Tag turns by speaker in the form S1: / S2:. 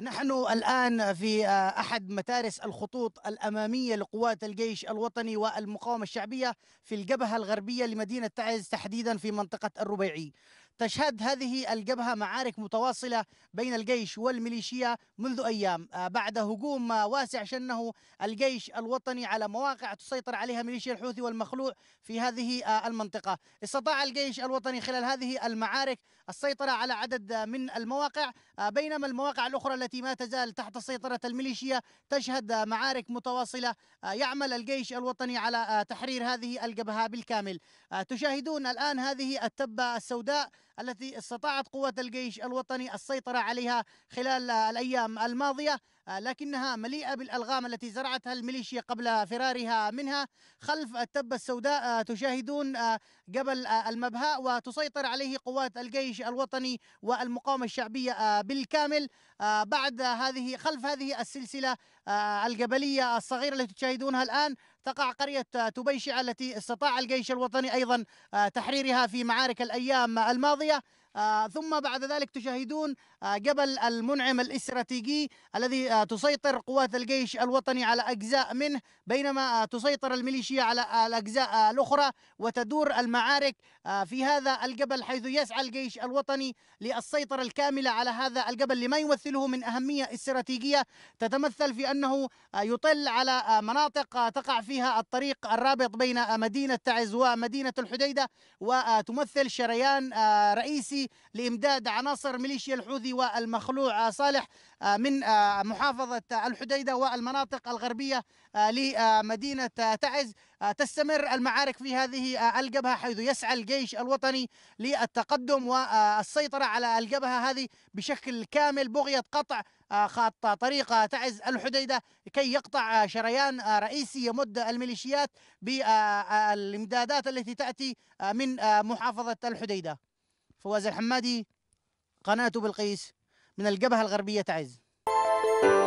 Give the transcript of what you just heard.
S1: نحن الآن في آه، أحد متارس الخطوط الأمامية لقوات الجيش الوطني والمقاومة الشعبية في الجبهة الغربية لمدينة تعز تحديدا في منطقة الربيعي تشهد هذه الجبهة معارك متواصلة بين الجيش والميليشيا منذ أيام آه، بعد هجوم آه، واسع شنه الجيش الوطني على مواقع تسيطر عليها ميليشيا الحوثي والمخلوع في هذه آه، المنطقة استطاع الجيش الوطني خلال هذه المعارك السيطرة على عدد من المواقع بينما المواقع الأخرى التي ما تزال تحت سيطرة الميليشيا تشهد معارك متواصلة يعمل الجيش الوطني على تحرير هذه الجبهة بالكامل تشاهدون الآن هذه التبة السوداء التي استطاعت قوات الجيش الوطني السيطرة عليها خلال الأيام الماضية لكنها مليئة بالألغام التي زرعتها الميليشيا قبل فرارها منها خلف التبة السوداء آه، تشاهدون آه، جبل آه، المبهاء وتسيطر عليه قوات الجيش الوطني والمقاومة الشعبية بالكامل بعد هذه خلف هذه السلسلة الجبلية الصغيرة التي تشاهدونها الآن تقع قرية تبيشعة التي استطاع الجيش الوطني أيضا تحريرها في معارك الأيام الماضية آه، ثم بعد ذلك تشاهدون آه، جبل المنعم الاستراتيجي الذي آه، تسيطر قوات الجيش الوطني على أجزاء منه بينما تسيطر الميليشيا على الأجزاء الأخرى وتدور المعارك في هذا الجبل حيث يسعى الجيش الوطني للسيطرة الكاملة على هذا الجبل لما يمثله من أهمية استراتيجية تتمثل في أنه يطل على مناطق تقع فيها الطريق الرابط بين مدينة تعز ومدينة الحديدة وتمثل شريان رئيسي لإمداد عناصر ميليشيا الحوثي والمخلوع آه، صالح آه، من آه، محافظة الحديدة والمناطق الغربية لمدينة تعز تستمر المعارك في هذه الجبهة حيث يسعى الجيش الوطني للتقدم والسيطرة على الجبهة هذه بشكل كامل بغية قطع خط طريق تعز الحديدة كي يقطع شريان رئيسي يمد الميليشيات بالإمدادات التي تأتي من محافظة الحديدة فواز الحمادي قناة بلقيس من الجبهة الغربية تعز